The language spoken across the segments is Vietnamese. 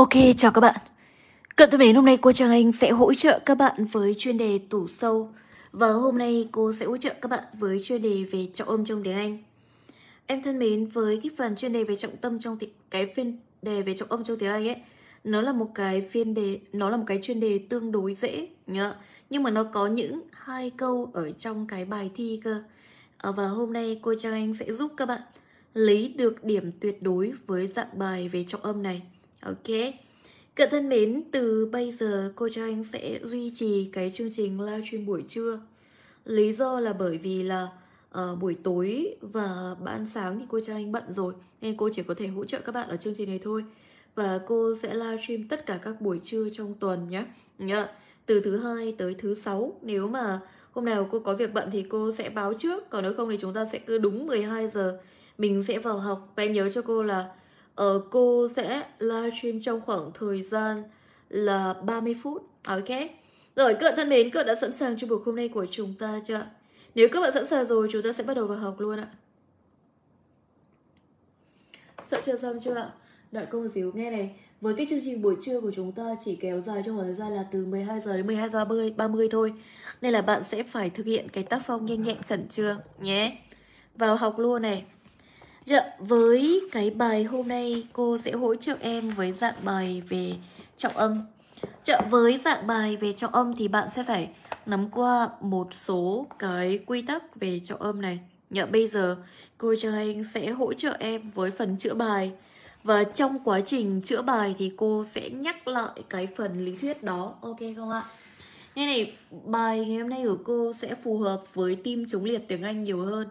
Ok, chào các bạn. Cận thân mến, hôm nay cô Trang Anh sẽ hỗ trợ các bạn với chuyên đề tủ sâu và hôm nay cô sẽ hỗ trợ các bạn với chuyên đề về trọng âm trong tiếng Anh. Em thân mến, với cái phần chuyên đề về trọng tâm trong cái phiên đề về trọng âm trong tiếng Anh ấy, nó là một cái phiên đề, nó là một cái chuyên đề tương đối dễ nhá. Nhưng mà nó có những hai câu ở trong cái bài thi cơ. À, và hôm nay cô Trang Anh sẽ giúp các bạn lấy được điểm tuyệt đối với dạng bài về trọng âm này. Ok Cận thân mến, từ bây giờ cô cho anh sẽ duy trì cái chương trình live stream buổi trưa Lý do là bởi vì là uh, buổi tối và ban sáng thì cô cho anh bận rồi Nên cô chỉ có thể hỗ trợ các bạn ở chương trình này thôi Và cô sẽ live stream tất cả các buổi trưa trong tuần nhé yeah. Từ thứ hai tới thứ sáu Nếu mà hôm nào cô có việc bận thì cô sẽ báo trước Còn nếu không thì chúng ta sẽ cứ đúng 12 giờ Mình sẽ vào học Và em nhớ cho cô là Ờ, cô sẽ livestream trong khoảng thời gian là 30 phút. Ok. Rồi các bạn thân mến, các bạn đã sẵn sàng cho buổi hôm nay của chúng ta chưa? Nếu các bạn sẵn sàng rồi, chúng ta sẽ bắt đầu vào học luôn ạ. Sợ chưa xong chưa ạ? Đợi cô một xíu nghe này. Với cái chương trình buổi trưa của chúng ta chỉ kéo dài trong khoảng thời gian là từ 12 giờ đến 12 giờ 30, 30 thôi. Nên là bạn sẽ phải thực hiện cái tác phong nhanh nhẹn khẩn trương nhé. Vào học luôn này. Dạ, với cái bài hôm nay cô sẽ hỗ trợ em với dạng bài về trọng âm. Dạ, với dạng bài về trọng âm thì bạn sẽ phải nắm qua một số cái quy tắc về trọng âm này. Dạ, bây giờ cô cho anh sẽ hỗ trợ em với phần chữa bài. Và trong quá trình chữa bài thì cô sẽ nhắc lại cái phần lý thuyết đó, ok không ạ? Như này, bài ngày hôm nay của cô sẽ phù hợp với tim chống liệt tiếng Anh nhiều hơn.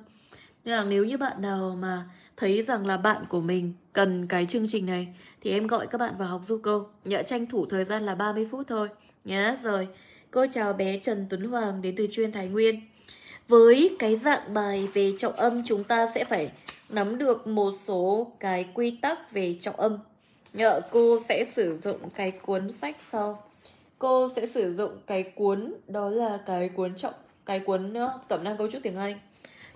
Nên là nếu như bạn nào mà thấy rằng là bạn của mình cần cái chương trình này thì em gọi các bạn vào học du cô nhỡ tranh thủ thời gian là 30 phút thôi nhé rồi cô chào bé Trần Tuấn Hoàng đến từ chuyên Thái Nguyên với cái dạng bài về trọng âm chúng ta sẽ phải nắm được một số cái quy tắc về trọng âm nhỡ cô sẽ sử dụng cái cuốn sách sau cô sẽ sử dụng cái cuốn đó là cái cuốn trọng cái cuốn uh, cẩm năng cấu trúc tiếng Anh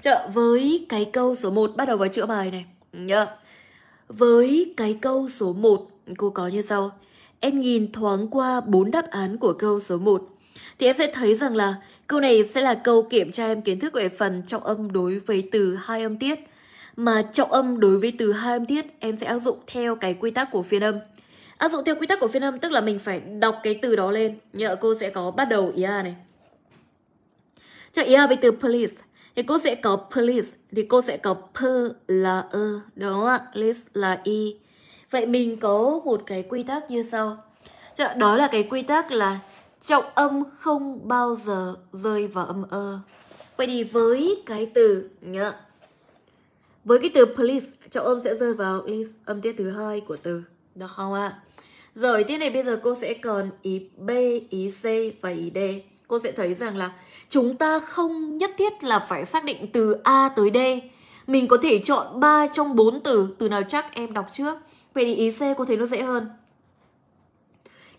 Chợ với cái câu số 1 bắt đầu vào chữa bài này nhớ Với cái câu số 1 cô có như sau. Em nhìn thoáng qua bốn đáp án của câu số 1 thì em sẽ thấy rằng là câu này sẽ là câu kiểm tra em kiến thức về phần trọng âm đối với từ hai âm tiết. Mà trọng âm đối với từ hai âm tiết em sẽ áp dụng theo cái quy tắc của phiên âm. Áp dụng theo quy tắc của phiên âm tức là mình phải đọc cái từ đó lên. Nhờ cô sẽ có bắt đầu ý a này. Chợ ý a với từ police thì cô sẽ có please thì cô sẽ có p là ơ e, đúng không ạ list là y vậy mình có một cái quy tắc như sau đó là cái quy tắc là trọng âm không bao giờ rơi vào âm ơ vậy thì với cái từ nhá với cái từ please trọng âm sẽ rơi vào list âm tiết thứ hai của từ được không ạ rồi tiết này bây giờ cô sẽ còn ý b ý c và ý d cô sẽ thấy rằng là chúng ta không nhất thiết là phải xác định từ A tới D. Mình có thể chọn 3 trong 4 từ, từ nào chắc em đọc trước. Vậy thì ý C cô thấy nó dễ hơn.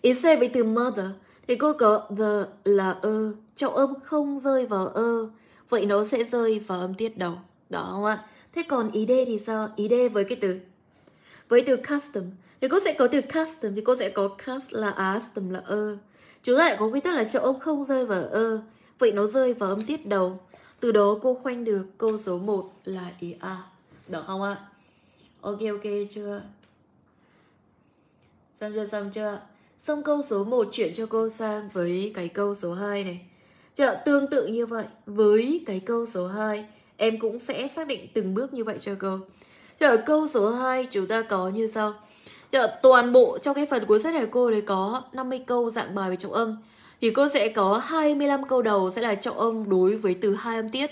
Ý C với từ mother thì cô có the là ơ, trọng âm không rơi vào ơ. Vậy nó sẽ rơi vào âm tiết đầu. Đó không ạ? Thế còn ý D thì sao? Ý D với cái từ với từ custom thì cô sẽ có từ custom thì cô sẽ có cast là custom là ơ. Chúng ta lại có quy tắc là trọng âm không rơi vào ơ. Vậy nó rơi vào âm tiết đầu Từ đó cô khoanh được câu số 1 là ý A Được không ạ? Ok ok chưa? Xong chưa xong chưa? Xong câu số 1 chuyển cho cô sang với cái câu số 2 này Chợ tương tự như vậy với cái câu số 2 Em cũng sẽ xác định từng bước như vậy cho cô Chợ câu số 2 chúng ta có như sau Chợ toàn bộ trong cái phần cuốn sách này cô đấy có 50 câu dạng bài về trọng âm thì cô sẽ có 25 câu đầu sẽ là trọng âm đối với từ hai âm tiết.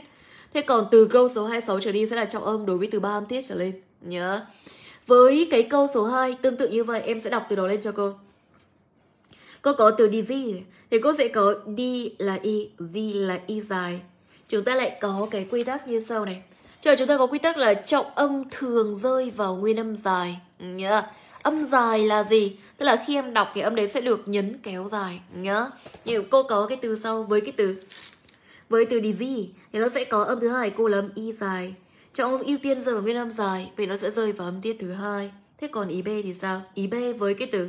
Thế còn từ câu số 26 trở đi sẽ là trọng âm đối với từ ba âm tiết trở lên nhớ. Với cái câu số 2 tương tự như vậy em sẽ đọc từ đó lên cho cô. Cô có từ dizzy thì cô sẽ có d là y, z là y dài. Chúng ta lại có cái quy tắc như sau này. Chờ chúng ta có quy tắc là trọng âm thường rơi vào nguyên âm dài nhớ. Âm dài là gì? tức là khi em đọc thì âm đấy sẽ được nhấn kéo dài nhớ như cô có cái từ sau với cái từ với từ disease thì nó sẽ có âm thứ hai cô là âm y dài trọng âm ưu tiên rơi vào nguyên âm dài vì nó sẽ rơi vào âm tiết thứ hai thế còn ý b thì sao ý b với cái từ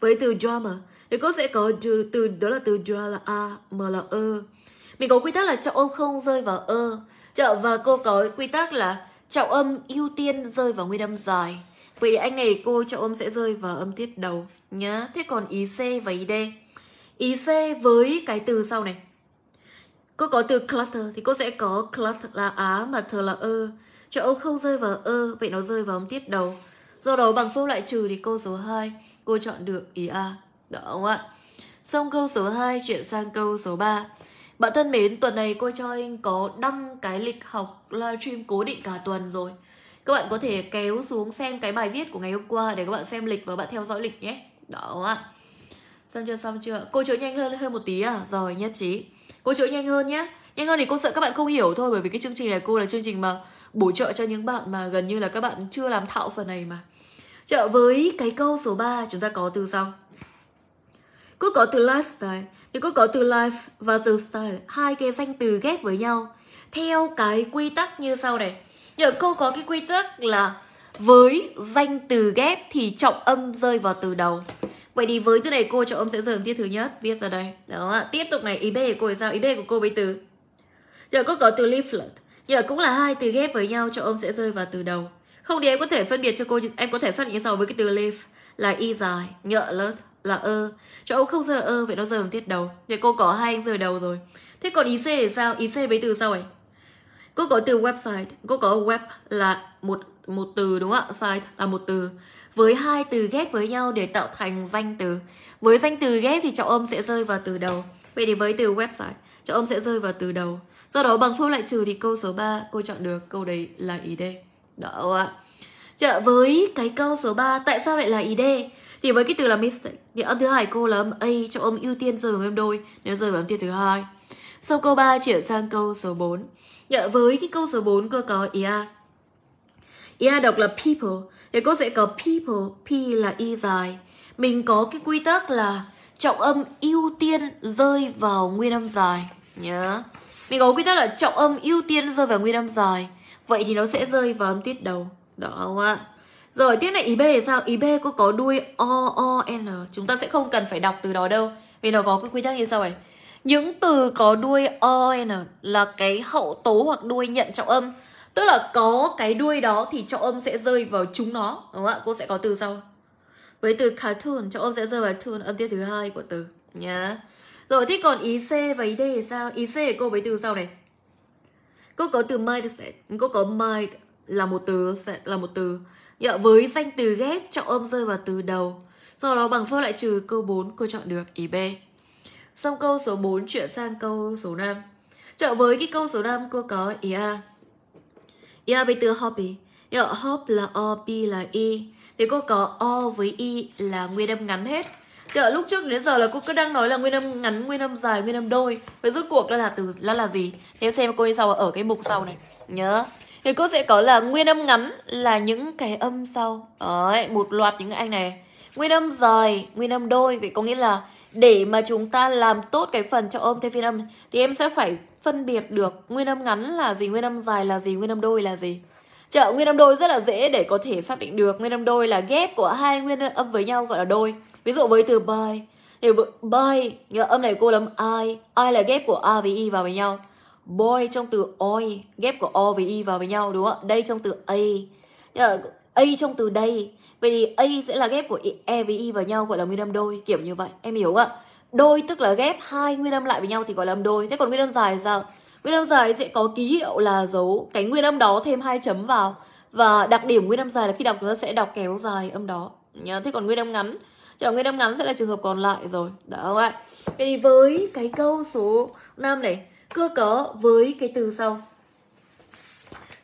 với từ drama thì cô sẽ có từ, từ đó là từ dra là a m là ơ e. mình có quy tắc là trọng âm không rơi vào ơ e. và cô có quy tắc là trọng âm ưu tiên rơi vào nguyên âm dài Vậy anh này cô cho ôm sẽ rơi vào âm tiết đầu nhá. Thế còn ý C và ý D. Ý C với cái từ sau này. Cô có từ clutter thì cô sẽ có clutter là á mà thờ là ơ. Cho ô không rơi vào ơ, vậy nó rơi vào âm tiết đầu. Do đó bằng phương loại trừ thì cô số 2, cô chọn được ý A. Đó không ạ? Xong câu số 2 chuyển sang câu số 3. Bạn thân mến, tuần này cô cho anh có đăng cái lịch học livestream cố định cả tuần rồi các bạn có thể kéo xuống xem cái bài viết của ngày hôm qua để các bạn xem lịch và bạn theo dõi lịch nhé đó ạ xong chưa xong chưa cô chữa nhanh hơn hơn một tí à rồi nhất trí cô chữa nhanh hơn nhé nhanh hơn thì cô sợ các bạn không hiểu thôi bởi vì cái chương trình này cô là chương trình mà bổ trợ cho những bạn mà gần như là các bạn chưa làm thạo phần này mà trợ với cái câu số 3 chúng ta có từ sau cứ có từ lifestyle thì cứ có từ life và từ style hai cái danh từ ghép với nhau theo cái quy tắc như sau này nhờ cô có cái quy tắc là với danh từ ghép thì trọng âm rơi vào từ đầu Vậy thì với từ này cô trọng âm sẽ rơi vào tiết thứ nhất Viết ra đây Đó Tiếp tục này ý B của cô là sao? Ý B của cô với từ Giờ cô có từ leaflet Giờ cũng là hai từ ghép với nhau trọng âm sẽ rơi vào từ đầu Không thì em có thể phân biệt cho cô Em có thể xác định như sau với cái từ leaf Là y dài Nhợ lớn là ơ cho ông không giờ ơ Vậy nó rơi vào tiết đầu Vậy cô có hai anh rơi đầu rồi Thế còn ý C thì sao? Ý C với từ sau ấy cô có từ website cô có web là một một từ đúng không ạ site là một từ với hai từ ghép với nhau để tạo thành danh từ với danh từ ghép thì trọng âm sẽ rơi vào từ đầu vậy thì với từ website trọng âm sẽ rơi vào từ đầu do đó bằng phương lại trừ thì câu số 3 cô chọn được câu đấy là ý d đó ạ Chợ với cái câu số 3 tại sao lại là ý d thì với cái từ là mistake thì âm thứ hai cô là âm a trọng âm ưu tiên rơi vào âm đôi nếu rơi vào âm tiên thứ hai sau câu 3 chuyển sang câu số 4 Dạ, với cái câu số 4 cô có yeah. Yeah à? à đọc là people. Thì cô sẽ có people, P là y dài. Mình có cái quy tắc là trọng âm ưu tiên rơi vào nguyên âm dài nhớ Yeah. Mình có quy tắc là trọng âm ưu tiên rơi vào nguyên âm dài. Vậy thì nó sẽ rơi vào âm tiết đầu. Đó không ạ? Rồi tiếp này ý B thì sao? Ý B cô có đuôi O O N. Chúng ta sẽ không cần phải đọc từ đó đâu. Vì nó có cái quy tắc như sau này những từ có đuôi on là cái hậu tố hoặc đuôi nhận trọng âm tức là có cái đuôi đó thì trọng âm sẽ rơi vào chúng nó đúng không ạ cô sẽ có từ sau với từ cartoon trọng âm sẽ rơi vào tune âm tiết thứ hai của từ nhá rồi thế còn ý c và ý d thì sao ý c của cô với từ sau này cô có từ might sẽ cô có might là một từ sẽ là một từ yeah, với danh từ ghép trọng âm rơi vào từ đầu Sau đó bằng phương lại trừ câu 4 cô chọn được ý b Xong câu số 4 chuyển sang câu số 5 Trở với cái câu số 5 cô có ý A Ý A với từ hobby Ý ở hop là O, B là Y Thì cô có O với Y là nguyên âm ngắn hết Chợ lúc trước đến giờ là cô cứ đang nói là nguyên âm ngắn, nguyên âm dài, nguyên âm đôi Vậy rốt cuộc đó là từ là là gì? Em xem cô sau ở cái mục sau này Nhớ Thì cô sẽ có là nguyên âm ngắn là những cái âm sau Đấy, một loạt những anh này Nguyên âm dài, nguyên âm đôi Vậy có nghĩa là để mà chúng ta làm tốt cái phần cho âm theo phiên âm thì em sẽ phải phân biệt được nguyên âm ngắn là gì, nguyên âm dài là gì, nguyên âm đôi là gì. Chợ nguyên âm đôi rất là dễ để có thể xác định được nguyên âm đôi là ghép của hai nguyên âm với nhau gọi là đôi. Ví dụ với từ by thì by âm này cô lắm i, i là ghép của a với y vào với nhau. Boy trong từ oi ghép của o với y vào với nhau đúng không ạ? Đây trong từ a. A trong từ đây Vậy thì A sẽ là ghép của E với Y vào nhau gọi là nguyên âm đôi, kiểu như vậy. Em hiểu ạ? Đôi tức là ghép hai nguyên âm lại với nhau thì gọi là âm đôi. Thế còn nguyên âm dài sao? Nguyên âm dài sẽ có ký hiệu là dấu cái nguyên âm đó thêm hai chấm vào. Và đặc điểm nguyên âm dài là khi đọc chúng ta sẽ đọc kéo dài âm đó. Thế còn nguyên âm ngắn Chứ nguyên âm ngắn sẽ là trường hợp còn lại rồi Đó không ạ Vậy thì với cái câu số 5 này Cưa có với cái từ sau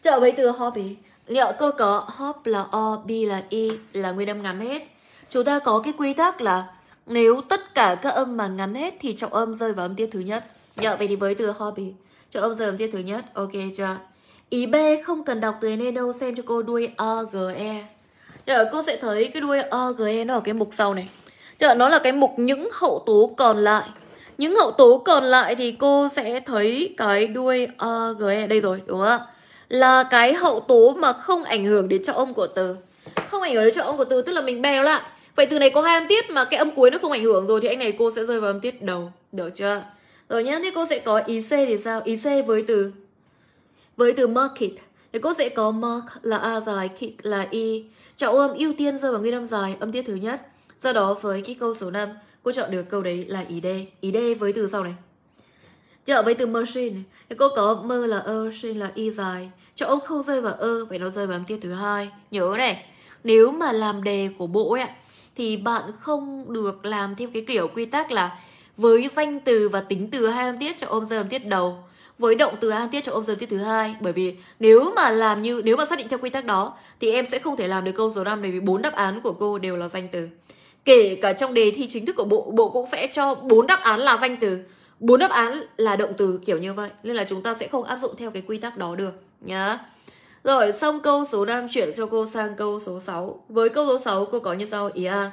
Trở về từ hobby liệu cơ có hop là o, b là i e là nguyên âm ngắm hết. Chúng ta có cái quy tắc là nếu tất cả các âm mà ngắm hết thì trọng âm rơi vào âm tiết thứ nhất. Nhờ dạ, vậy thì với từ hobby, trọng âm rơi vào âm tiết thứ nhất. Ok chưa? Ý B không cần đọc từ nên e đâu xem cho cô đuôi o g e. Giờ dạ, cô sẽ thấy cái đuôi o g e nó ở cái mục sau này. Giờ dạ, nó là cái mục những hậu tố còn lại. Những hậu tố còn lại thì cô sẽ thấy cái đuôi o g e đây rồi, đúng không ạ? là cái hậu tố mà không ảnh hưởng đến trọng âm của từ không ảnh hưởng đến trọng âm của từ tức là mình bèo lại vậy từ này có hai âm tiết mà cái âm cuối nó không ảnh hưởng rồi thì anh này cô sẽ rơi vào âm tiết đầu được chưa rồi nhá thế cô sẽ có ý c thì sao ý c với từ với từ market thì cô sẽ có mark là a dài kit là y trọng âm ưu tiên rơi vào nguyên âm dài âm tiết thứ nhất do đó với cái câu số 5 cô chọn được câu đấy là ý d ý d với từ sau này Chợ với từ machine thì cô có mơ là ơ, sinh là y dài chỗ ông không rơi vào ơ vậy nó rơi vào âm tiết thứ hai nhớ này nếu mà làm đề của bộ ấy thì bạn không được làm theo cái kiểu quy tắc là với danh từ và tính từ hai âm tiết cho ôm rơi âm tiết đầu với động từ hai âm tiết cho ôm rơi âm tiết thứ hai bởi vì nếu mà làm như nếu mà xác định theo quy tắc đó thì em sẽ không thể làm được câu số 5 bởi vì bốn đáp án của cô đều là danh từ kể cả trong đề thi chính thức của bộ bộ cũng sẽ cho bốn đáp án là danh từ bốn đáp án là động từ kiểu như vậy nên là chúng ta sẽ không áp dụng theo cái quy tắc đó được nhá rồi xong câu số 5 chuyển cho cô sang câu số 6 với câu số 6 cô có như sau ý a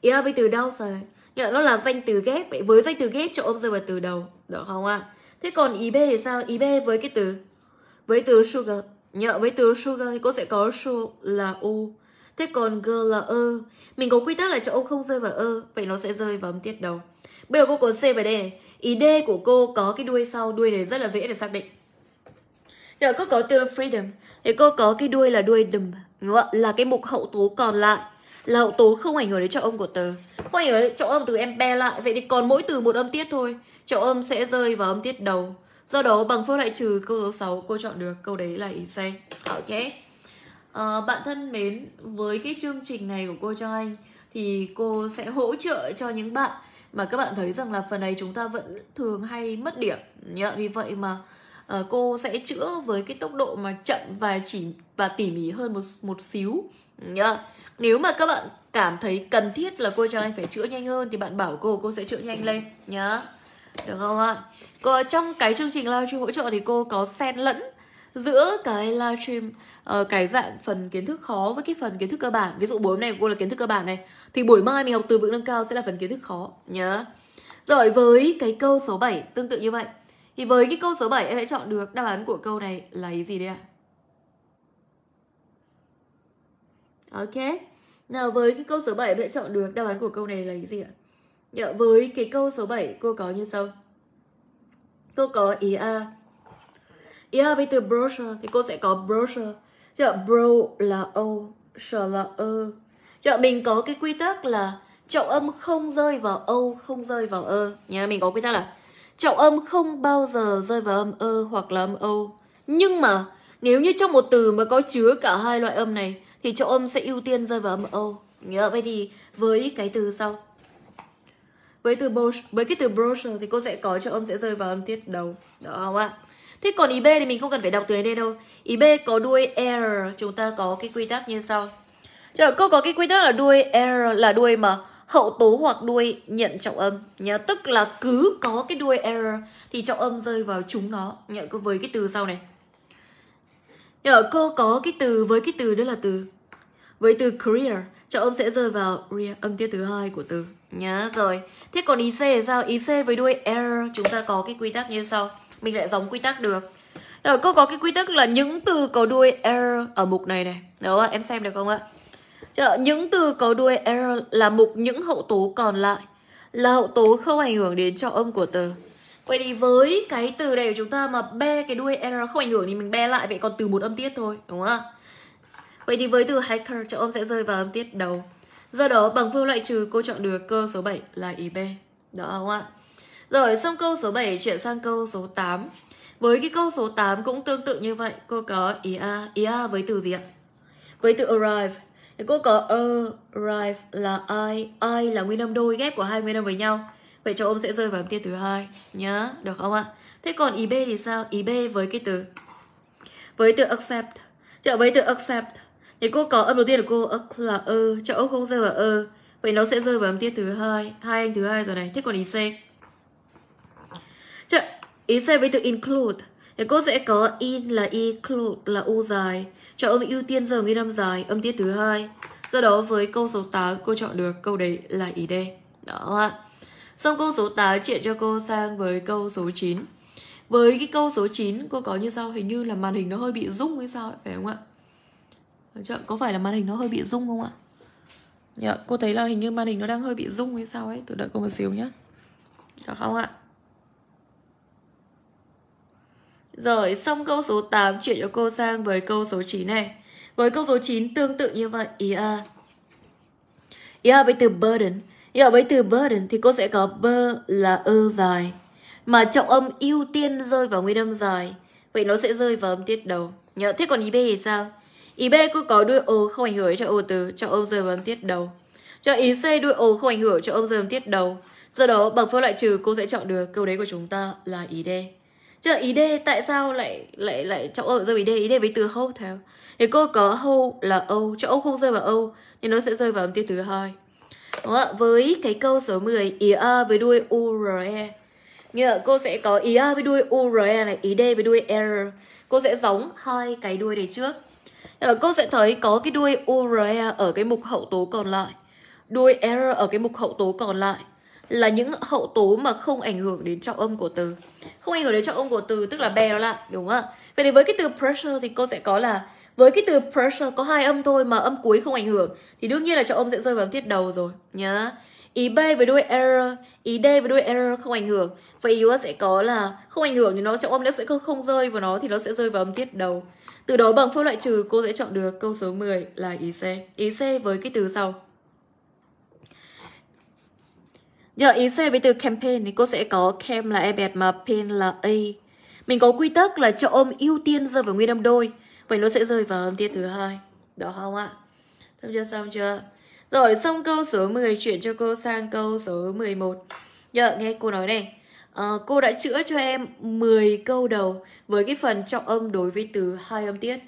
ý a với từ đâu rồi Nghĩa nó là danh từ ghép vậy với danh từ ghép cho ôm rơi vào từ đầu được không ạ à? thế còn ý b thì sao ý b với cái từ với từ sugar nhớ với từ sugar thì cô sẽ có su là u thế còn g là ơ mình có quy tắc là cho ông không rơi vào ơ vậy nó sẽ rơi vào âm tiết đầu bây giờ cô có c và d ý d của cô có cái đuôi sau đuôi này rất là dễ để xác định rồi có có từ freedom Thì cô có cái đuôi là đuôi đùm Đúng không? Là cái mục hậu tố còn lại Là hậu tố không ảnh hưởng đến trọng âm của từ Không ảnh hưởng đến trọng âm từ em pe lại Vậy thì còn mỗi từ một âm tiết thôi Trọng âm sẽ rơi vào âm tiết đầu Do đó bằng phương lại trừ câu số 6 cô chọn được câu đấy là ý xe Ok à, ờ, Bạn thân mến Với cái chương trình này của cô cho anh Thì cô sẽ hỗ trợ cho những bạn Mà các bạn thấy rằng là phần này chúng ta vẫn thường hay mất điểm Vì vậy mà Ờ, cô sẽ chữa với cái tốc độ mà chậm và chỉ và tỉ mỉ hơn một một xíu nhá nếu mà các bạn cảm thấy cần thiết là cô cho anh phải chữa nhanh hơn thì bạn bảo cô cô sẽ chữa nhanh lên nhá được không ạ còn trong cái chương trình livestream hỗ trợ thì cô có xen lẫn giữa cái livestream uh, ờ, cái dạng phần kiến thức khó với cái phần kiến thức cơ bản ví dụ buổi hôm nay của cô là kiến thức cơ bản này thì buổi mai mình học từ vựng nâng cao sẽ là phần kiến thức khó nhớ rồi với cái câu số 7 tương tự như vậy thì với cái câu số 7 em hãy chọn được đáp án của câu này là gì đây ạ? Ok. Nào với cái câu số 7 em hãy chọn được đáp án của câu này là gì ạ? Dạ, với cái câu số 7 cô có như sau. Cô có ý A. Ý A với từ brochure thì cô sẽ có brochure. Dạ, bro là O, sure là ơ. Dạ, mình có cái quy tắc là trọng âm không rơi vào âu không rơi vào ơ nhá mình có quy tắc là Trọng âm không bao giờ rơi vào âm ơ hoặc là âm âu. Nhưng mà nếu như trong một từ mà có chứa cả hai loại âm này thì trọng âm sẽ ưu tiên rơi vào âm âu. Nhớ vậy thì với cái từ sau. Với từ với cái từ brochure thì cô sẽ có trọng âm sẽ rơi vào âm tiết đầu. Đó không ạ? Thế còn ý B thì mình không cần phải đọc từ đây đâu. Ý B có đuôi R, chúng ta có cái quy tắc như sau. Chờ, cô có cái quy tắc là đuôi R là đuôi mà hậu tố hoặc đuôi nhận trọng âm nhớ tức là cứ có cái đuôi error thì trọng âm rơi vào chúng nó nhớ với cái từ sau này nhớ cô có cái từ với cái từ đó là từ với từ career trọng âm sẽ rơi vào rear âm tiết thứ hai của từ nhớ rồi thế còn ý c là sao ý c với đuôi error chúng ta có cái quy tắc như sau mình lại giống quy tắc được Rồi cô có cái quy tắc là những từ có đuôi error ở mục này này. Đúng không? Em xem được không ạ? Những từ có đuôi er là mục những hậu tố còn lại là hậu tố không ảnh hưởng đến trọng âm của từ. Vậy thì với cái từ này của chúng ta mà be cái đuôi er không ảnh hưởng thì mình be lại vậy còn từ một âm tiết thôi, đúng không ạ? Vậy thì với từ hacker trọng âm sẽ rơi vào âm tiết đầu. Do đó bằng phương loại trừ cô chọn được câu số 7 là ý B. Đó không ạ? Rồi xong câu số 7 chuyển sang câu số 8. Với cái câu số 8 cũng tương tự như vậy, cô có ý A, ý A với từ gì ạ? Với từ arrive thì cô có arrive là I I là nguyên âm đôi ghép của hai nguyên âm với nhau vậy cho ông sẽ rơi vào âm tiết thứ hai nhá được không ạ thế còn ý b thì sao ý b với cái từ với từ accept chợ với từ accept thì cô có âm đầu tiên của cô là ơ chợ ông không rơi vào ơ vậy nó sẽ rơi vào âm tiết thứ hai hai anh thứ hai rồi này thế còn ý c chợ ý c với từ include thì cô sẽ có in là include là u dài cho âm ưu tiên giờ nguyên âm dài, âm tiết thứ hai. Do đó với câu số 8 cô chọn được câu đấy là ý D. Đó ạ. Xong câu số 8 chuyện cho cô sang với câu số 9. Với cái câu số 9 cô có như sau, hình như là màn hình nó hơi bị rung hay sao ấy, phải không ạ? Chợ, có phải là màn hình nó hơi bị rung không ạ? Dạ, cô thấy là hình như màn hình nó đang hơi bị rung hay sao ấy, tôi đợi cô một xíu nhé. Được không ạ? Rồi xong câu số 8 chuyển cho cô sang với câu số 9 này. Với câu số 9 tương tự như vậy. Ý a. Ý với từ burden. Ý với từ burden thì cô sẽ có bơ là ơ dài. Mà trọng âm ưu tiên rơi vào nguyên âm dài. Vậy nó sẽ rơi vào âm tiết đầu. Nhớ thế còn ý b thì sao? Ý B cứ có đuôi O không ảnh hưởng cho O từ cho O rơi vào âm tiết đầu. Cho ý C đuôi O không ảnh hưởng cho O rơi vào âm tiết đầu. Do đó bằng phương loại trừ cô sẽ chọn được câu đấy của chúng ta là ý D chứ ý đê tại sao lại lại lại chỗ ở rơi ý đê ý đê với từ hâu theo thì cô có hâu là âu chỗ âu không rơi vào âu nên nó sẽ rơi vào âm tiết thứ hai đúng không? với cái câu số 10 ý a với đuôi u r e như là cô sẽ có ý a với đuôi u r e này ý d với đuôi r cô sẽ giống hai cái đuôi này trước và cô sẽ thấy có cái đuôi u r e ở cái mục hậu tố còn lại đuôi r ở cái mục hậu tố còn lại là những hậu tố mà không ảnh hưởng đến trọng âm của từ không ảnh hưởng đến trọng âm của từ tức là bè nó lại đúng không ạ vậy thì với cái từ pressure thì cô sẽ có là với cái từ pressure có hai âm thôi mà âm cuối không ảnh hưởng thì đương nhiên là trọng âm sẽ rơi vào âm tiết đầu rồi nhá ý b với đuôi error ý d với đuôi error không ảnh hưởng vậy yếu sẽ có là không ảnh hưởng thì nó trọng âm nó sẽ không, không rơi vào nó thì nó sẽ rơi vào âm tiết đầu từ đó bằng phương loại trừ cô sẽ chọn được câu số 10 là ý c ý c với cái từ sau Giờ ý xe với từ campaign thì cô sẽ có cam là e ebet mà pain là a. Mình có quy tắc là cho ôm ưu tiên rơi vào nguyên âm đôi. Vậy nó sẽ rơi vào âm tiết thứ hai. Đó không ạ? Xong chưa? Xong chưa? Rồi xong câu số 10 chuyển cho cô sang câu số 11. Giờ nghe cô nói này. À, cô đã chữa cho em 10 câu đầu với cái phần trọng âm đối với từ hai âm tiết.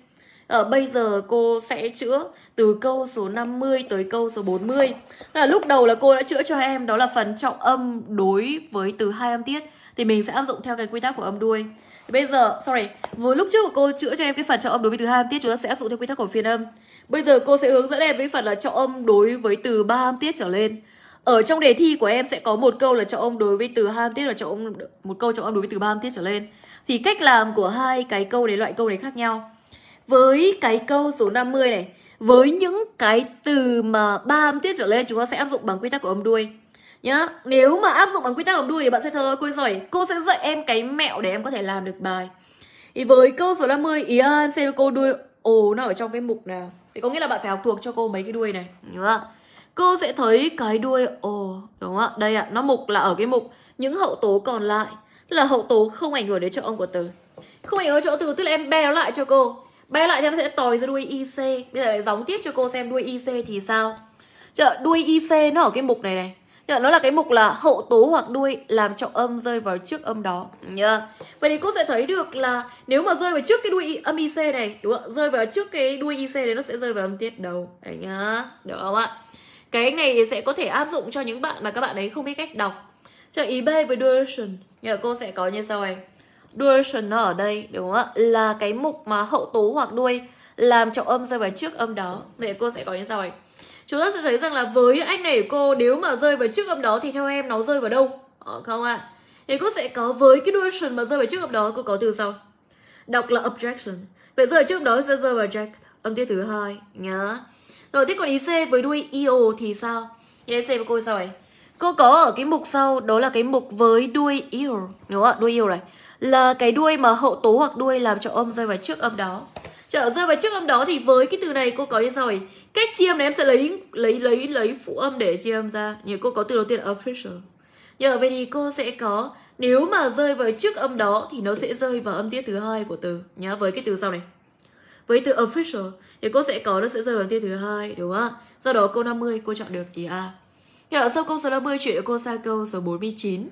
Ở ờ, bây giờ cô sẽ chữa từ câu số 50 tới câu số 40. Là lúc đầu là cô đã chữa cho em đó là phần trọng âm đối với từ hai âm tiết thì mình sẽ áp dụng theo cái quy tắc của âm đuôi. Thì bây giờ sorry, vừa lúc trước cô chữa cho em cái phần trọng âm đối với từ hai âm tiết chúng ta sẽ áp dụng theo quy tắc của phiên âm. Bây giờ cô sẽ hướng dẫn em với phần là trọng âm đối với từ ba âm tiết trở lên. Ở trong đề thi của em sẽ có một câu là trọng âm đối với từ hai âm tiết và trọng âm một câu trọng âm đối với từ ba âm tiết trở lên. Thì cách làm của hai cái câu đấy loại câu đấy khác nhau với cái câu số 50 này với những cái từ mà ba âm tiết trở lên chúng ta sẽ áp dụng bằng quy tắc của âm đuôi nhá nếu mà áp dụng bằng quy tắc âm đuôi thì bạn sẽ thấy cô giỏi cô sẽ dạy em cái mẹo để em có thể làm được bài thì với câu số 50 ý em xem cô đuôi ồ nó ở trong cái mục nào thì có nghĩa là bạn phải học thuộc cho cô mấy cái đuôi này đúng không ạ cô sẽ thấy cái đuôi ồ đúng không ạ đây ạ nó mục là ở cái mục những hậu tố còn lại là hậu tố không ảnh hưởng đến chỗ âm của từ không ảnh hưởng đến chỗ từ tức là em bèo lại cho cô Bé lại em sẽ tòi ra đuôi IC Bây giờ giống tiếp cho cô xem đuôi IC thì sao Chờ, Đuôi IC nó ở cái mục này này Chờ, Nó là cái mục là hậu tố hoặc đuôi Làm trọng âm rơi vào trước âm đó Nhờ. Vậy thì cô sẽ thấy được là Nếu mà rơi vào trước cái đuôi âm IC này đúng không? Rơi vào trước cái đuôi IC đấy Nó sẽ rơi vào âm tiết đầu Đấy nhá Được không ạ Cái này sẽ có thể áp dụng cho những bạn mà các bạn ấy không biết cách đọc Chờ ý B với duration Nhờ cô sẽ có như sau này duration nó ở đây đúng không ạ là cái mục mà hậu tố hoặc đuôi làm trọng âm rơi vào trước âm đó vậy cô sẽ có như sau này chúng ta sẽ thấy rằng là với anh này cô nếu mà rơi vào trước âm đó thì theo em nó rơi vào đâu ờ, không ạ à? thì cô sẽ có với cái đuôi duration mà rơi vào trước âm đó cô có từ sau đọc là objection vậy rơi trước âm đó sẽ rơi vào jack âm tiết thứ hai nhá rồi tiếp còn ý c với đuôi io e thì sao thì em với cô sau này Cô có ở cái mục sau, đó là cái mục với đuôi yêu. Đúng không ạ? Đuôi yêu này. Là cái đuôi mà hậu tố hoặc đuôi làm cho âm rơi vào trước âm đó. Trở rơi vào trước âm đó thì với cái từ này cô có như sau rồi. Cách chia âm này em sẽ lấy lấy lấy lấy phụ âm để chia âm ra. Như cô có từ đầu tiên official. Nhờ vậy thì cô sẽ có nếu mà rơi vào trước âm đó thì nó sẽ rơi vào âm tiết thứ hai của từ nhá với cái từ sau này. Với từ official thì cô sẽ có nó sẽ rơi vào âm tiết thứ hai đúng không ạ? Do đó câu 50 cô chọn được ý A. Hiện sau câu số 50 chuyển cô sang câu số 49.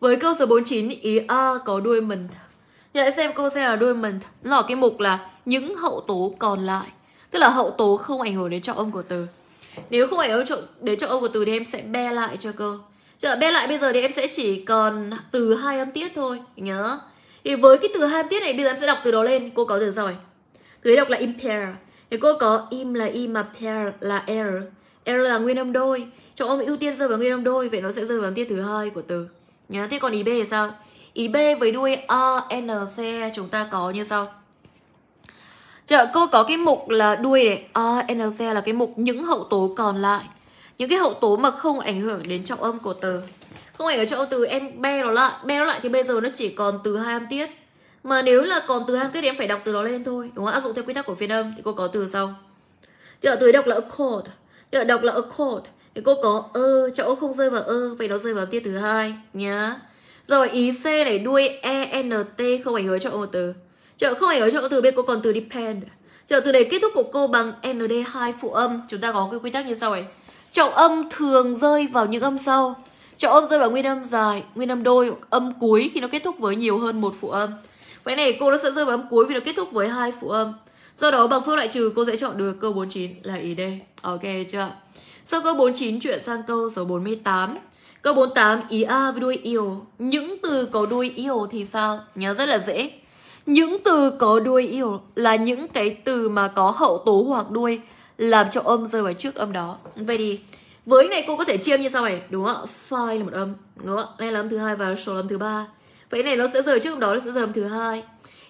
Với câu số 49 ý A có đuôi mình. nhớ xem cô xem là đuôi mình nó cái mục là những hậu tố còn lại. Tức là hậu tố không ảnh hưởng đến trọng âm của từ. Nếu không ảnh hưởng đến trọng âm của từ thì em sẽ be lại cho cô. Chờ be lại bây giờ thì em sẽ chỉ còn từ hai âm tiết thôi nhớ. Thì với cái từ hai âm tiết này bây giờ em sẽ đọc từ đó lên, cô có từ rồi này. Từ đấy đọc là impair. Thì cô có im là im mà pair là error. Error là nguyên âm đôi chỗ ông ưu tiên rơi vào nguyên âm đôi vậy nó sẽ rơi vào tiết thứ hai của từ nhớ thế còn ý b thì sao ý b với đuôi a n c chúng ta có như sau chợ cô có cái mục là đuôi này a n c là cái mục những hậu tố còn lại những cái hậu tố mà không ảnh hưởng đến trọng âm của từ không ảnh hưởng trọng âm từ em be nó lại be nó lại thì bây giờ nó chỉ còn từ hai âm tiết mà nếu là còn từ hai âm tiết thì em phải đọc từ đó lên thôi đúng không áp dụng theo quy tắc của phiên âm thì cô có từ sau chợ từ đọc là accord chợ đọc là accord thì cô có ơ chỗ không rơi vào ơ vậy nó rơi vào tia thứ hai nhá rồi ý c này đuôi e n t không ảnh hưởng cho một từ chợ không ảnh hưởng cho ô từ bên cô còn từ depend chợ từ để kết thúc của cô bằng nd hai phụ âm chúng ta có cái quy tắc như sau này trọng âm thường rơi vào những âm sau trọng âm rơi vào nguyên âm dài nguyên âm đôi âm cuối khi nó kết thúc với nhiều hơn một phụ âm cái này cô nó sẽ rơi vào âm cuối vì nó kết thúc với hai phụ âm do đó bằng phương loại trừ cô sẽ chọn được câu 49 là ý D ok chưa sau câu 49 chuyển sang câu số 48. Câu 48 ý a với đuôi yêu. Những từ có đuôi yêu thì sao? Nhớ rất là dễ. Những từ có đuôi yêu là những cái từ mà có hậu tố hoặc đuôi làm cho âm rơi vào trước âm đó. Vậy thì với này cô có thể chia như sau này, đúng không ạ? File là một âm, đúng không ạ? Đây là âm thứ hai và số là âm thứ ba. Vậy này nó sẽ rời trước âm đó, nó sẽ rời âm thứ hai.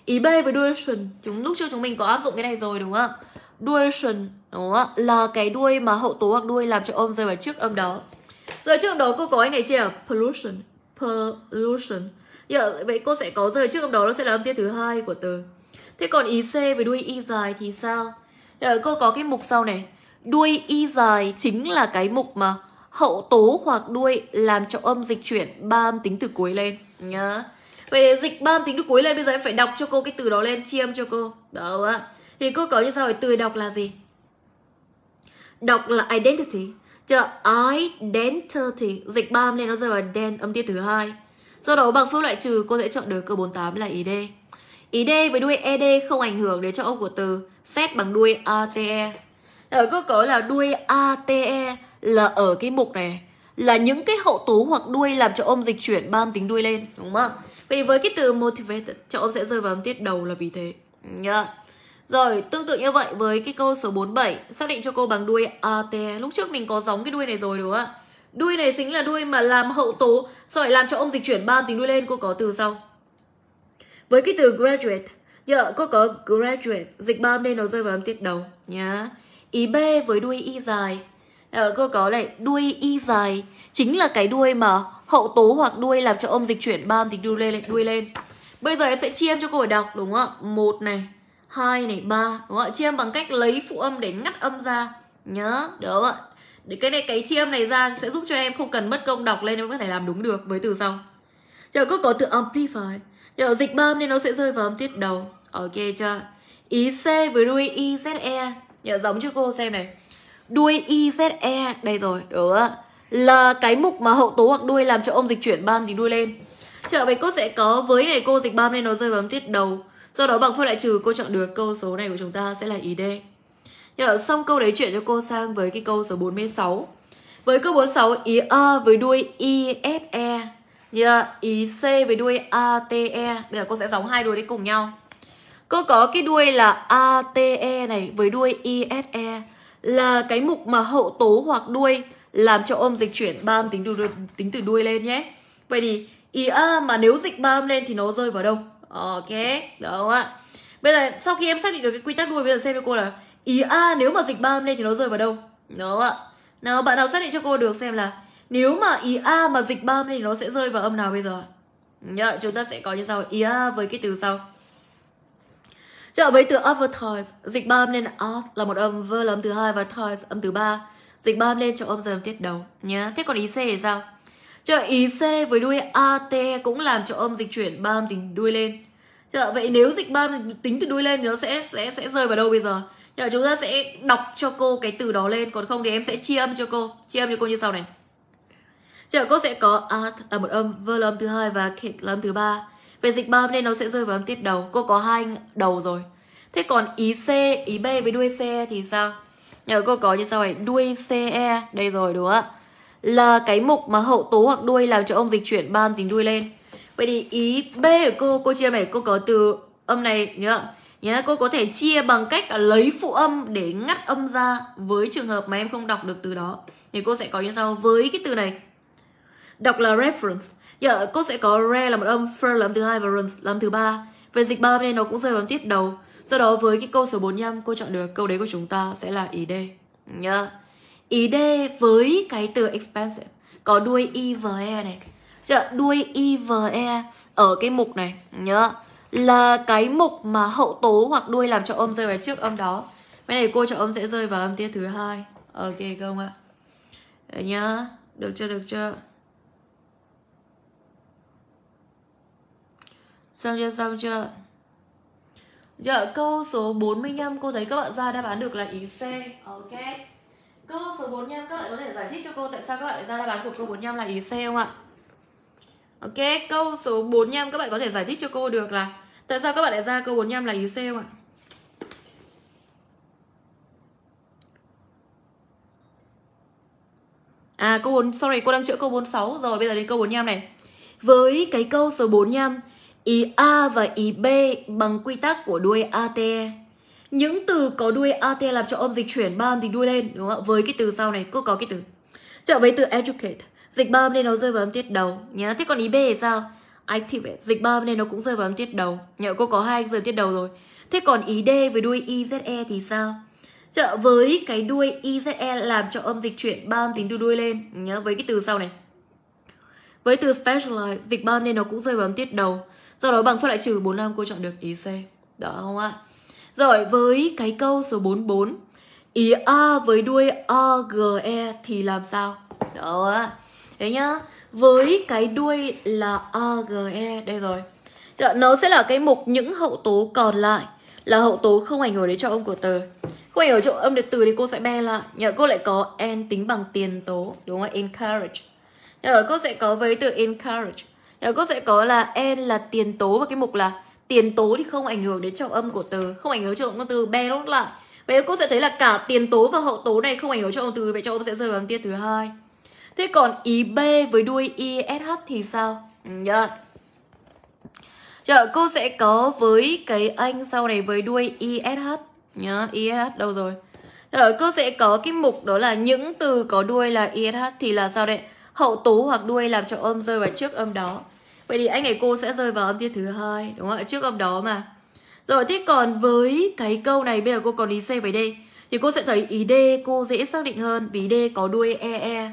Ý B với đuôi duration, chúng lúc trước chúng mình có áp dụng cái này rồi đúng không ạ? duration đúng không là cái đuôi mà hậu tố hoặc đuôi làm cho âm rơi vào trước âm đó rơi trước âm đó cô có anh này chưa pollution pollution yeah, dạ, vậy cô sẽ có rơi trước âm đó nó sẽ là âm tiết thứ hai của từ thế còn ý c với đuôi y dài thì sao yeah, dạ, cô có cái mục sau này đuôi y dài chính là cái mục mà hậu tố hoặc đuôi làm cho âm dịch chuyển ba âm tính từ cuối lên nhá yeah. Vậy dịch ba âm tính từ cuối lên bây giờ em phải đọc cho cô cái từ đó lên chia âm cho cô. Đó ạ thì cô cậu như xã hội tươi đọc là gì đọc là identity chờ identity dịch ba âm lên nó rơi vào đen âm tiết thứ hai sau đó bằng phương loại trừ cô sẽ chọn được câu 48 là ý d ý d với đuôi ed không ảnh hưởng đến cho ông của từ xét bằng đuôi ate ở câu cấu là đuôi ate là ở cái mục này là những cái hậu tố hoặc đuôi làm cho ông dịch chuyển ba tính đuôi lên đúng không ạ Vậy với cái từ motivated cho ông sẽ rơi vào âm tiết đầu là vì thế nhá. Yeah. Rồi, tương tự như vậy với cái câu số 47, xác định cho cô bằng đuôi AT. Lúc trước mình có giống cái đuôi này rồi đúng không ạ? Đuôi này chính là đuôi mà làm hậu tố, rồi làm cho ông dịch chuyển ba tính đuôi lên, cô có từ sau. Với cái từ graduate, dạ, cô có graduate, dịch ba âm nên nó rơi vào âm tiết đầu nhá. Yeah. Ý B với đuôi Y dài. Dạ, cô có lại đuôi Y dài, chính là cái đuôi mà hậu tố hoặc đuôi làm cho ông dịch chuyển ba âm tính đuôi lên, đuôi lên. Bây giờ em sẽ chia em cho cô phải đọc đúng không ạ? Một này, 2 này 3 đúng không ạ? Chia bằng cách lấy phụ âm để ngắt âm ra nhớ đúng không ạ? Để cái này cái chia âm này ra sẽ giúp cho em không cần mất công đọc lên em có thể làm đúng được với từ sau. Giờ cứ có từ amplify. Giờ dịch ba nên nó sẽ rơi vào âm tiết đầu. Ok chưa? Ý C với đuôi I Z E. Giờ giống cho cô xem này. Đuôi I Z E đây rồi, đúng không ạ? Là cái mục mà hậu tố hoặc đuôi làm cho âm dịch chuyển ba thì đuôi lên. Trở về cô sẽ có với này cô dịch ba nên nó rơi vào âm tiết đầu sau đó bằng phương lại trừ cô chọn được câu số này của chúng ta sẽ là ý D. Nhờ xong câu đấy chuyển cho cô sang với cái câu số 46. Với câu 46 ý A với đuôi i IFE yeah, ý C với đuôi a t e Bây giờ cô sẽ giống hai đuôi đấy cùng nhau. Cô có cái đuôi là a t e này với đuôi i e là cái mục mà hậu tố hoặc đuôi làm cho âm dịch chuyển ba âm tính từ đuôi, tính từ đuôi lên nhé. Vậy thì ý A mà nếu dịch ba âm lên thì nó rơi vào đâu? ok được không ạ bây giờ sau khi em xác định được cái quy tắc đuôi bây giờ xem cho cô là ý a à, nếu mà dịch ba âm lên thì nó rơi vào đâu đúng không ạ nào bạn nào xác định cho cô được xem là nếu mà ý a mà dịch ba âm lên thì nó sẽ rơi vào âm nào bây giờ nhớ chúng ta sẽ có như sau ý a với cái từ sau trở với từ advertise dịch ba âm lên là off là một âm v là âm thứ hai và tise âm thứ ba dịch ba âm lên cho âm giờ tiết đầu nhé thế còn ý c thì sao Chợ ý C với đuôi at cũng làm cho âm dịch chuyển ba âm tính đuôi lên. Chợ vậy nếu dịch ba tính từ đuôi lên thì nó sẽ sẽ sẽ rơi vào đâu bây giờ? Chợ chúng ta sẽ đọc cho cô cái từ đó lên còn không thì em sẽ chia âm cho cô, chia âm cho cô như sau này. Chợ cô sẽ có a là một âm, v là âm thứ hai và khệt là âm thứ ba. Về dịch ba nên nó sẽ rơi vào âm tiếp đầu. Cô có hai đầu rồi. Thế còn ý C, ý B với đuôi ce thì sao? Nhờ cô có như sau này, đuôi CE, đây rồi đúng không ạ? là cái mục mà hậu tố hoặc đuôi làm cho âm dịch chuyển ba âm tính đuôi lên vậy thì ý b của cô cô chia này cô có từ âm này nhớ nhớ cô có thể chia bằng cách lấy phụ âm để ngắt âm ra với trường hợp mà em không đọc được từ đó thì cô sẽ có như sau với cái từ này đọc là reference giờ dạ, cô sẽ có re là một âm fer là âm thứ hai và runs là âm thứ ba về dịch ba âm này nó cũng rơi vào âm tiết đầu Sau đó với cái câu số 45 cô chọn được câu đấy của chúng ta sẽ là ý d nhớ yeah ý D với cái từ expensive có đuôi i e này chợ đuôi i e ở cái mục này nhớ là cái mục mà hậu tố hoặc đuôi làm cho âm rơi vào trước âm đó cái này cô cho âm sẽ rơi vào âm tiết thứ hai ok không ạ nhớ được chưa được chưa xong chưa xong chưa Dạ, câu số 45 cô thấy các bạn ra đáp án được là ý C Ok Câu số 45 các bạn có thể giải thích cho cô tại sao các bạn lại ra đáp án của câu 45 là ý C không ạ? Ok, câu số 45 các bạn có thể giải thích cho cô được là tại sao các bạn lại ra câu 45 là ý C không ạ? À câu 4, sorry cô đang chữa câu 46 Rồi bây giờ đến câu 45 này Với cái câu số 45 Ý A và ý B bằng quy tắc của đuôi ATE những từ có đuôi at làm cho âm dịch chuyển ba âm thì đuôi lên đúng không ạ với cái từ sau này cô có cái từ trở với từ educate dịch ba âm nên nó rơi vào âm tiết đầu nhá thế còn ý b thì sao activate dịch ba âm nên nó cũng rơi vào âm tiết đầu nhớ cô có hai rơi tiết đầu rồi thế còn ý d với đuôi ize thì sao trợ với cái đuôi ize làm cho âm dịch chuyển ba âm tính từ đuôi lên nhớ với cái từ sau này với từ specialize dịch ba âm nên nó cũng rơi vào âm tiết đầu do đó bằng phép lại trừ bốn năm cô chọn được ý c đó không ạ rồi với cái câu số 44 Ý A với đuôi O, G, E thì làm sao? Đó Thế nhá Với cái đuôi là O, G, E Đây rồi dạ, Nó sẽ là cái mục những hậu tố còn lại Là hậu tố không ảnh hưởng đến cho ông của tờ Không ảnh hưởng cho âm điện từ thì cô sẽ be lại Nhờ cô lại có n tính bằng tiền tố Đúng không? Encourage Nhờ cô sẽ có với từ encourage Nhờ cô sẽ có là n là tiền tố và cái mục là tiền tố thì không ảnh hưởng đến trọng âm của từ, không ảnh hưởng trọng âm của từ bè nốt lại vậy cô sẽ thấy là cả tiền tố và hậu tố này không ảnh hưởng trọng âm từ vậy trọng âm sẽ rơi vào âm tiết thứ hai thế còn ý b với đuôi ish thì sao ừ, nhá yeah. cô sẽ có với cái anh sau này với đuôi ish nhá ish đâu rồi Chờ, cô sẽ có cái mục đó là những từ có đuôi là ish thì là sao đấy hậu tố hoặc đuôi làm trọng âm rơi vào trước âm đó vậy thì anh này cô sẽ rơi vào âm tiết thứ hai đúng không ạ trước âm đó mà rồi thế còn với cái câu này bây giờ cô còn ý C với D thì cô sẽ thấy ý D cô dễ xác định hơn vì D có đuôi EE. E.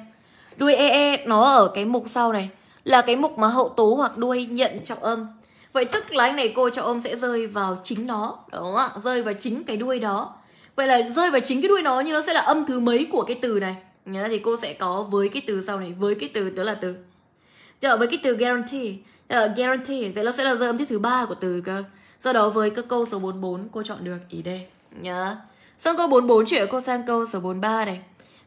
Đuôi EE e nó ở cái mục sau này là cái mục mà hậu tố hoặc đuôi nhận trọng âm. Vậy tức là anh này cô trọng âm sẽ rơi vào chính nó, đúng không ạ? Rơi vào chính cái đuôi đó. Vậy là rơi vào chính cái đuôi nó nhưng nó sẽ là âm thứ mấy của cái từ này. Nhớ thì cô sẽ có với cái từ sau này, với cái từ đó là từ giờ với cái từ guarantee ở guarantee vậy nó sẽ là dấu tiết thứ ba của từ cơ do đó với các câu số 44 cô chọn được ý D nhá xong câu 44 chuyển cô sang câu số 43 này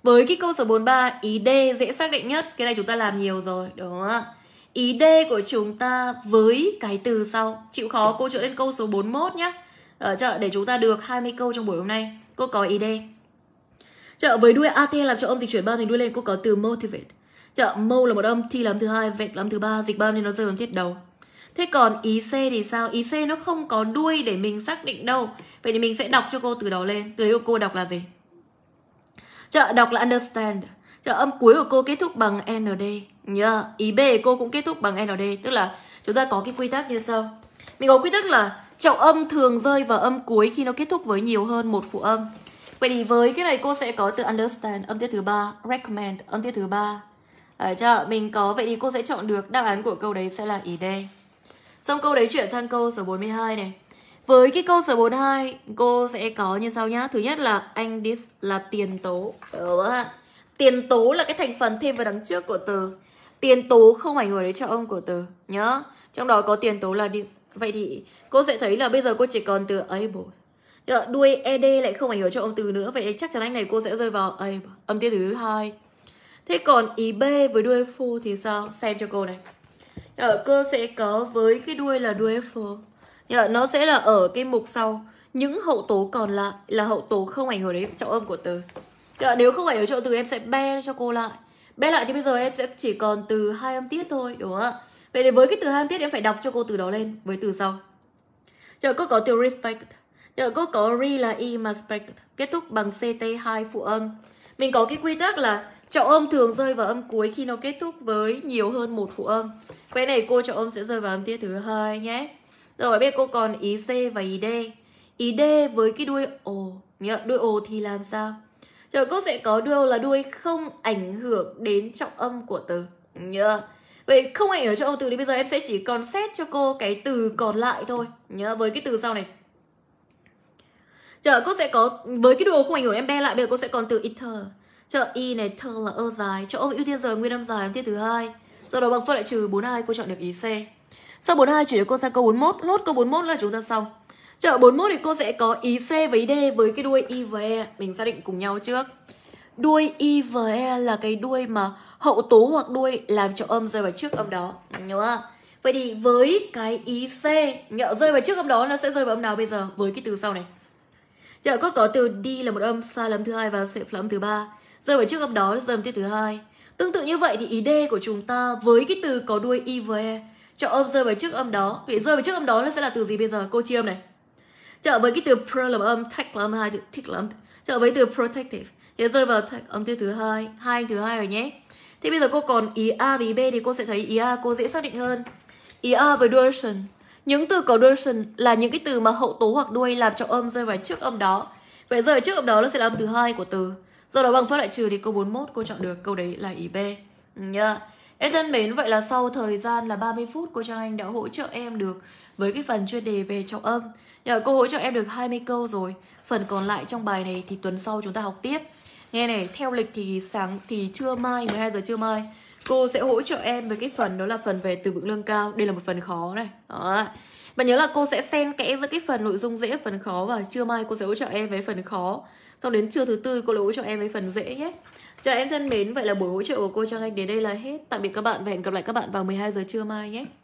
với cái câu số 43 ý D dễ xác định nhất cái này chúng ta làm nhiều rồi đúng không ạ ý D của chúng ta với cái từ sau chịu khó cô trở lên câu số 41 nhé ở chợ để chúng ta được 20 câu trong buổi hôm nay cô có ý D chợ với đuôi AT làm cho ông dịch chuyển bao thì đuôi lên cô có từ motivate Chợ mâu là một âm, t là âm thứ hai, vẹt là âm thứ ba, dịch ba nên nó rơi vào tiết đầu. Thế còn ý C thì sao? Ý C nó không có đuôi để mình xác định đâu. Vậy thì mình sẽ đọc cho cô từ đầu lên. Từ đấy của cô đọc là gì? Chợ đọc là understand. Chợ âm cuối của cô kết thúc bằng ND. Nhớ, ý B của cô cũng kết thúc bằng ND. Tức là chúng ta có cái quy tắc như sau. Mình có quy tắc là trọng âm thường rơi vào âm cuối khi nó kết thúc với nhiều hơn một phụ âm. Vậy thì với cái này cô sẽ có từ understand âm tiết thứ ba, recommend âm tiết thứ ba, Đấy ờ, chưa? Mình có vậy thì cô sẽ chọn được đáp án của câu đấy sẽ là ý D. Xong câu đấy chuyển sang câu số 42 này. Với cái câu số 42, cô sẽ có như sau nhá. Thứ nhất là anh dis là tiền tố. Đúng ờ, vâng Tiền tố là cái thành phần thêm vào đằng trước của từ. Tiền tố không ảnh hưởng đến trọng âm của từ nhá. Trong đó có tiền tố là dis. Vậy thì cô sẽ thấy là bây giờ cô chỉ còn từ able. Đuôi ed lại không ảnh hưởng cho âm từ nữa, vậy chắc chắn anh này cô sẽ rơi vào able. Âm tiết thứ hai. Thế còn ý B với đuôi phu thì sao? Xem cho cô này. Ở cô sẽ có với cái đuôi là đuôi phu. Nó sẽ là ở cái mục sau. Những hậu tố còn lại là hậu tố không ảnh hưởng đến trọng âm của từ. nhờ Nếu không ảnh hưởng chỗ từ em sẽ be cho cô lại. Be lại thì bây giờ em sẽ chỉ còn từ hai âm tiết thôi, đúng không ạ? Vậy thì với cái từ hai âm tiết em phải đọc cho cô từ đó lên với từ sau. nhờ cô có từ respect. nhờ cô có re là e mà respect kết thúc bằng ct hai phụ âm. Mình có cái quy tắc là Trọng âm thường rơi vào âm cuối khi nó kết thúc với nhiều hơn một phụ âm. Cái này cô trọng âm sẽ rơi vào âm tiết thứ hai nhé. Rồi bây giờ cô còn ý C và ý D. Ý D với cái đuôi ồ, nhớ đuôi ồ thì làm sao? Rồi cô sẽ có đuôi là đuôi không ảnh hưởng đến trọng âm của từ. Nhớ. Vậy không ảnh hưởng trọng âm từ thì bây giờ em sẽ chỉ còn xét cho cô cái từ còn lại thôi. Nhớ với cái từ sau này. Chờ cô sẽ có với cái đồ không ảnh hưởng em be lại bây giờ cô sẽ còn từ ether chợ y này thơ là ơ dài chợ ôm ưu tiên rời nguyên âm dài âm tiết thứ hai do đó bằng phương lại trừ 42 cô chọn được ý C sau 42 chuyển được cô sang câu 41 lốt câu 41 là chúng ta xong chợ 41 thì cô sẽ có ý C với D với cái đuôi Y và E mình xác định cùng nhau trước đuôi Y và E là cái đuôi mà hậu tố hoặc đuôi làm cho âm rơi vào trước âm đó nhớ không Vậy thì với cái ý C nhỡ rơi vào trước âm đó nó sẽ rơi vào âm nào bây giờ với cái từ sau này? chợ có có từ đi là một âm xa lắm thứ hai và sẽ là âm thứ ba rơi vào trước gấp đó là dơm tiết thứ hai tương tự như vậy thì ý D của chúng ta với cái từ có đuôi i và e cho âm rơi vào trước âm đó vậy rơi vào trước âm đó nó sẽ là từ gì bây giờ cô chia âm này trở với cái từ pro làm âm tech làm âm hai thích là âm với từ protective thì rơi vào tech âm tiết thứ hai hai thứ hai rồi nhé thế bây giờ cô còn ý a và ý b thì cô sẽ thấy ý a cô dễ xác định hơn ý a với duration những từ có duration là những cái từ mà hậu tố hoặc đuôi làm cho âm rơi vào trước âm đó vậy rơi vào trước âm đó nó sẽ là âm thứ hai của từ Do đó bằng phép lại trừ thì câu 41 cô chọn được câu đấy là ý B. Ừ, nhá. Yeah. Em thân mến, vậy là sau thời gian là 30 phút cô Trang Anh đã hỗ trợ em được với cái phần chuyên đề về trọng âm. Nhờ cô hỗ trợ em được 20 câu rồi. Phần còn lại trong bài này thì tuần sau chúng ta học tiếp. Nghe này, theo lịch thì sáng thì trưa mai 12 giờ trưa mai cô sẽ hỗ trợ em với cái phần đó là phần về từ vựng lương cao. Đây là một phần khó này. Đó. Bạn nhớ là cô sẽ xen kẽ giữa cái phần nội dung dễ và phần khó và trưa mai cô sẽ hỗ trợ em với phần khó. Xong đến trưa thứ tư cô lại hỗ trợ em với phần dễ nhé. Chào em thân mến, vậy là buổi hỗ trợ của cô Trang Anh đến đây là hết. Tạm biệt các bạn và hẹn gặp lại các bạn vào 12 giờ trưa mai nhé.